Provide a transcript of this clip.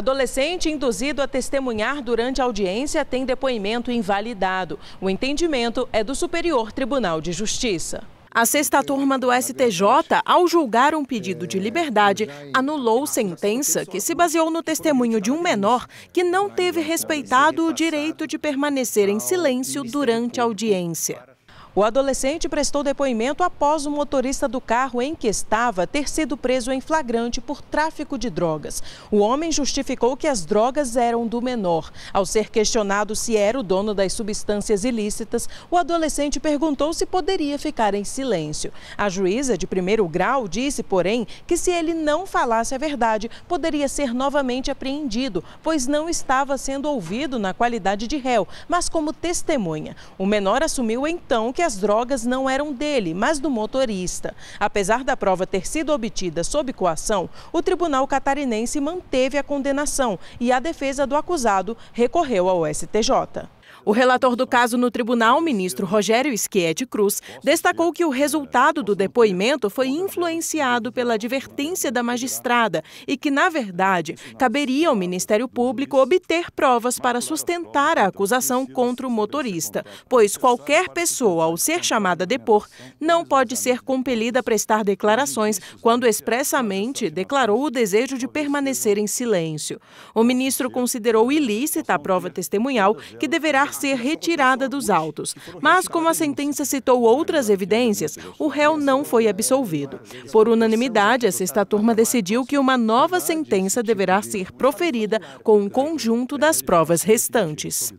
Adolescente induzido a testemunhar durante a audiência tem depoimento invalidado. O entendimento é do Superior Tribunal de Justiça. A sexta turma do STJ, ao julgar um pedido de liberdade, anulou sentença que se baseou no testemunho de um menor que não teve respeitado o direito de permanecer em silêncio durante a audiência. O adolescente prestou depoimento após o motorista do carro em que estava ter sido preso em flagrante por tráfico de drogas. O homem justificou que as drogas eram do menor. Ao ser questionado se era o dono das substâncias ilícitas, o adolescente perguntou se poderia ficar em silêncio. A juíza de primeiro grau disse, porém, que se ele não falasse a verdade, poderia ser novamente apreendido, pois não estava sendo ouvido na qualidade de réu, mas como testemunha. O menor assumiu então que que as drogas não eram dele, mas do motorista. Apesar da prova ter sido obtida sob coação, o tribunal catarinense manteve a condenação e a defesa do acusado recorreu ao STJ. O relator do caso no tribunal, ministro Rogério Schietti Cruz, destacou que o resultado do depoimento foi influenciado pela advertência da magistrada e que, na verdade, caberia ao Ministério Público obter provas para sustentar a acusação contra o motorista, pois qualquer pessoa, ao ser chamada a depor, não pode ser compelida a prestar declarações quando expressamente declarou o desejo de permanecer em silêncio. O ministro considerou ilícita a prova testemunhal que deverá ser retirada dos autos. Mas, como a sentença citou outras evidências, o réu não foi absolvido. Por unanimidade, a sexta turma decidiu que uma nova sentença deverá ser proferida com o um conjunto das provas restantes.